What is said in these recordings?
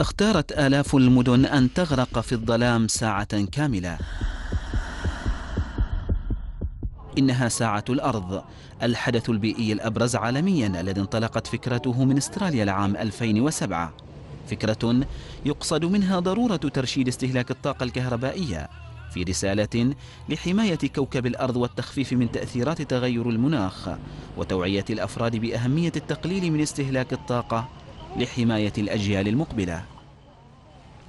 اختارت آلاف المدن أن تغرق في الظلام ساعة كاملة إنها ساعة الأرض الحدث البيئي الأبرز عالميا الذي انطلقت فكرته من استراليا العام 2007 فكرة يقصد منها ضرورة ترشيد استهلاك الطاقة الكهربائية في رسالة لحماية كوكب الأرض والتخفيف من تأثيرات تغير المناخ وتوعية الأفراد بأهمية التقليل من استهلاك الطاقة لحماية الأجيال المقبلة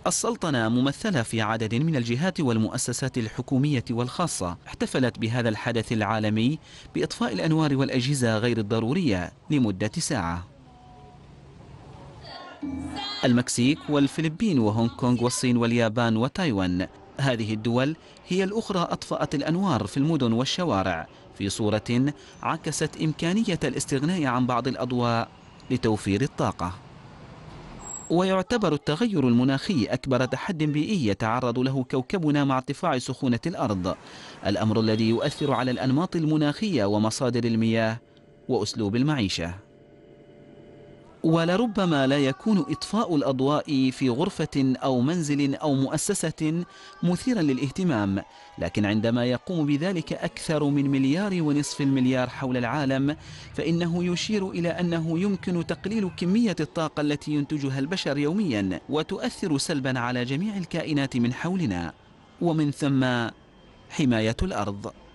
السلطنة ممثلة في عدد من الجهات والمؤسسات الحكومية والخاصة احتفلت بهذا الحدث العالمي بإطفاء الأنوار والأجهزة غير الضرورية لمدة ساعة المكسيك والفلبين وهونغ كونغ والصين واليابان وتايوان هذه الدول هي الأخرى أطفأت الأنوار في المدن والشوارع في صورة عكست إمكانية الاستغناء عن بعض الأضواء لتوفير الطاقة ويعتبر التغير المناخي أكبر تحد بيئي يتعرض له كوكبنا مع ارتفاع سخونة الأرض الأمر الذي يؤثر على الأنماط المناخية ومصادر المياه وأسلوب المعيشة ولربما لا يكون إطفاء الأضواء في غرفة أو منزل أو مؤسسة مثيرا للاهتمام لكن عندما يقوم بذلك أكثر من مليار ونصف المليار حول العالم فإنه يشير إلى أنه يمكن تقليل كمية الطاقة التي ينتجها البشر يوميا وتؤثر سلبا على جميع الكائنات من حولنا ومن ثم حماية الأرض